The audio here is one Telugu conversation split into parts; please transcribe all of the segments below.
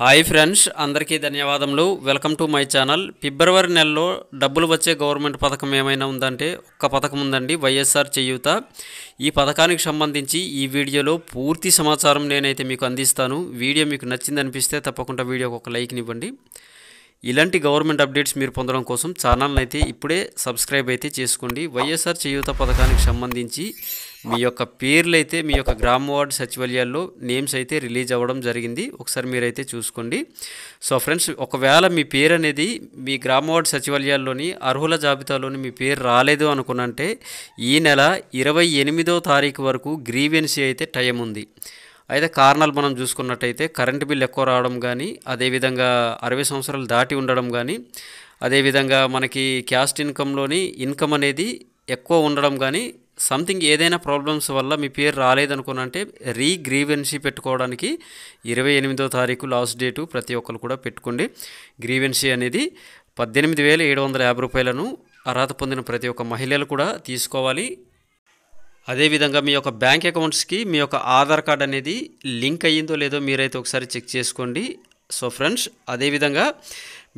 హాయ్ ఫ్రెండ్స్ అందరికీ ధన్యవాదములు వెల్కమ్ టు మై ఛానల్ ఫిబ్రవరి నెలలో డబ్బులు వచ్చే గవర్నమెంట్ పథకం ఏమైనా ఉందంటే ఒక్క పథకం ఉందండి వైఎస్ఆర్ చేయూత ఈ పథకానికి సంబంధించి ఈ వీడియోలో పూర్తి సమాచారం నేనైతే మీకు అందిస్తాను వీడియో మీకు నచ్చింది అనిపిస్తే తప్పకుండా వీడియోకి ఒక లైక్ ఇవ్వండి ఇలాంటి గవర్నమెంట్ అప్డేట్స్ మీరు పొందడం కోసం ఛానల్ని అయితే ఇప్పుడే సబ్స్క్రైబ్ అయితే చేసుకోండి వైఎస్ఆర్ చేయూత పథకానికి సంబంధించి మీ యొక్క పేర్లు అయితే మీ యొక్క గ్రామ వార్డు సచివాలయాల్లో నేమ్స్ అయితే రిలీజ్ అవ్వడం జరిగింది ఒకసారి మీరైతే చూసుకోండి సో ఫ్రెండ్స్ ఒకవేళ మీ పేరు అనేది మీ గ్రామ వార్డు సచివాలయాల్లోని అర్హుల జాబితాలోని మీ పేరు రాలేదు అనుకున్నంటే ఈ నెల ఇరవై ఎనిమిదో తారీఖు వరకు గ్రీవెన్సీ అయితే టైం ఉంది అయితే కారణాలు మనం చూసుకున్నట్టయితే కరెంటు బిల్ ఎక్కువ రావడం కానీ అదేవిధంగా అరవై సంవత్సరాలు దాటి ఉండడం కానీ అదేవిధంగా మనకి క్యాస్ట్ ఇన్కంలోని ఇన్కమ్ అనేది ఎక్కువ ఉండడం కానీ సంథింగ్ ఏదైనా ప్రాబ్లమ్స్ వల్ల మీ పేరు రాలేదనుకోనంటే రీ గ్రీవెన్సీ పెట్టుకోవడానికి ఇరవై ఎనిమిదో తారీఖు లాస్ట్ డేటు ప్రతి ఒక్కరు కూడా పెట్టుకోండి గ్రీవెన్సీ అనేది పద్దెనిమిది వేల ఏడు వందల యాభై రూపాయలను అర్హత పొందిన ప్రతి ఒక్క మహిళలు కూడా తీసుకోవాలి అదేవిధంగా మీ యొక్క బ్యాంక్ అకౌంట్స్కి మీ యొక్క ఆధార్ కార్డ్ అనేది లింక్ అయ్యిందో లేదో మీరైతే ఒకసారి చెక్ చేసుకోండి సో ఫ్రెండ్స్ అదేవిధంగా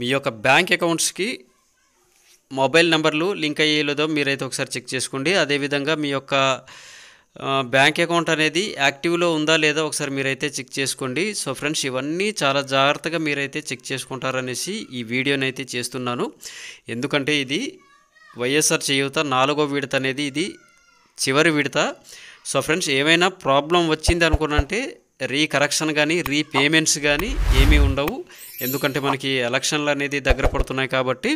మీ యొక్క బ్యాంక్ అకౌంట్స్కి మొబైల్ నెంబర్లు లింక్ అయ్యే లేదో మీరైతే ఒకసారి చెక్ చేసుకోండి అదేవిధంగా మీ యొక్క బ్యాంక్ అకౌంట్ అనేది యాక్టివ్లో ఉందా లేదా ఒకసారి మీరైతే చెక్ చేసుకోండి సో ఫ్రెండ్స్ ఇవన్నీ చాలా జాగ్రత్తగా మీరైతే చెక్ చేసుకుంటారనేసి ఈ వీడియోనైతే చేస్తున్నాను ఎందుకంటే ఇది వైఎస్ఆర్ చేయూత నాలుగో విడత అనేది ఇది చివరి విడత సో ఫ్రెండ్స్ ఏమైనా ప్రాబ్లం వచ్చింది అనుకున్నంటే రీకరెక్షన్ కానీ రీపేమెంట్స్ కానీ ఏమీ ఉండవు ఎందుకంటే మనకి ఎలక్షన్లు అనేది దగ్గర పడుతున్నాయి కాబట్టి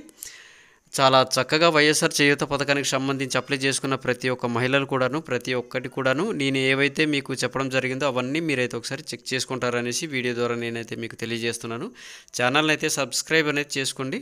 చాలా చక్కగా వైఎస్ఆర్ చేయూత పథకానికి సంబంధించి అప్లై చేసుకున్న ప్రతి ఒక్క మహిళలు కూడాను ప్రతి ఒక్కటి కూడాను నేను ఏవైతే మీకు చెప్పడం జరిగిందో అవన్నీ మీరైతే ఒకసారి చెక్ చేసుకుంటారనేసి వీడియో ద్వారా నేనైతే మీకు తెలియజేస్తున్నాను ఛానల్ని అయితే సబ్స్క్రైబ్ అనేది చేసుకోండి